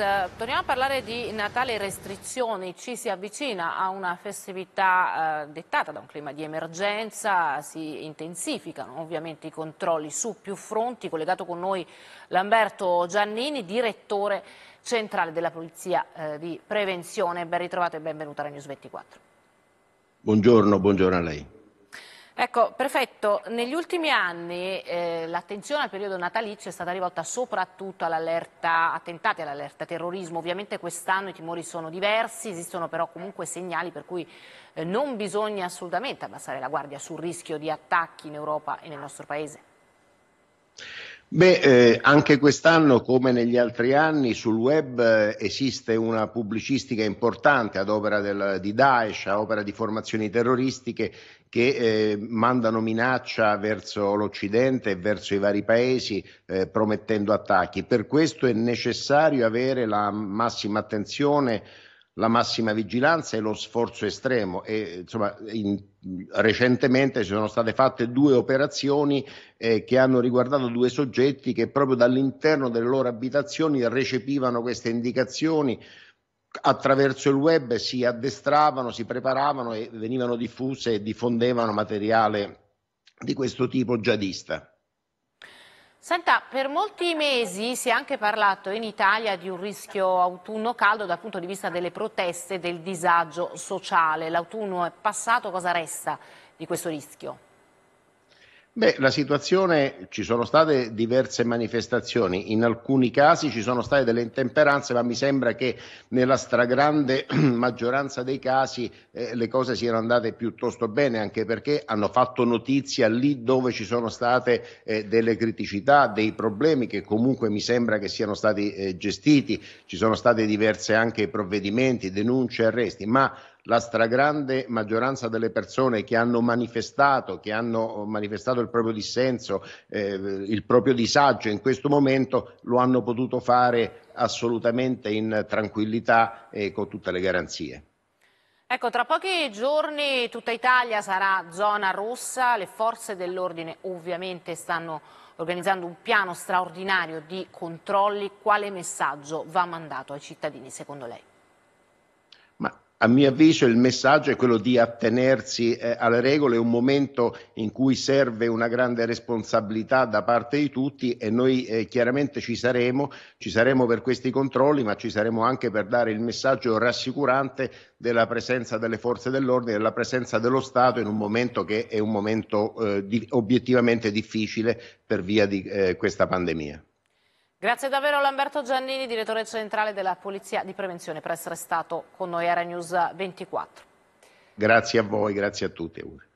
Eh, torniamo a parlare di Natale e restrizioni. Ci si avvicina a una festività eh, dettata da un clima di emergenza, si intensificano ovviamente i controlli su più fronti. Collegato con noi Lamberto Giannini, direttore centrale della Polizia eh, di Prevenzione. Ben ritrovato e benvenuto alla News 24. Buongiorno, buongiorno a lei. Ecco, prefetto, negli ultimi anni eh, l'attenzione al periodo natalizio è stata rivolta soprattutto all'allerta attentati, all'allerta terrorismo. Ovviamente quest'anno i timori sono diversi, esistono però comunque segnali per cui eh, non bisogna assolutamente abbassare la guardia sul rischio di attacchi in Europa e nel nostro Paese. Beh, eh, anche quest'anno, come negli altri anni, sul web eh, esiste una pubblicistica importante ad opera del, di Daesh, ad opera di formazioni terroristiche che eh, mandano minaccia verso l'Occidente e verso i vari paesi eh, promettendo attacchi. Per questo è necessario avere la massima attenzione la massima vigilanza e lo sforzo estremo. E, insomma, in, recentemente ci sono state fatte due operazioni eh, che hanno riguardato due soggetti che proprio dall'interno delle loro abitazioni recepivano queste indicazioni attraverso il web, si addestravano, si preparavano e venivano diffuse e diffondevano materiale di questo tipo jihadista. Senta, per molti mesi si è anche parlato in Italia di un rischio autunno caldo dal punto di vista delle proteste e del disagio sociale. L'autunno è passato, cosa resta di questo rischio? Beh, la situazione, ci sono state diverse manifestazioni, in alcuni casi ci sono state delle intemperanze, ma mi sembra che nella stragrande maggioranza dei casi eh, le cose siano andate piuttosto bene, anche perché hanno fatto notizia lì dove ci sono state eh, delle criticità, dei problemi che comunque mi sembra che siano stati eh, gestiti, ci sono state diverse anche provvedimenti, denunce, arresti, ma la stragrande maggioranza delle persone che hanno manifestato, che hanno manifestato il proprio dissenso, eh, il proprio disagio in questo momento, lo hanno potuto fare assolutamente in tranquillità e con tutte le garanzie. Ecco, tra pochi giorni tutta Italia sarà zona rossa, le forze dell'ordine ovviamente stanno organizzando un piano straordinario di controlli. Quale messaggio va mandato ai cittadini secondo lei? A mio avviso il messaggio è quello di attenersi eh, alle regole, è un momento in cui serve una grande responsabilità da parte di tutti e noi eh, chiaramente ci saremo, ci saremo per questi controlli, ma ci saremo anche per dare il messaggio rassicurante della presenza delle forze dell'ordine, della presenza dello Stato in un momento che è un momento eh, di, obiettivamente difficile per via di eh, questa pandemia. Grazie davvero a Lamberto Giannini, direttore centrale della Polizia di Prevenzione, per essere stato con noi a News 24. Grazie a voi, grazie a tutti.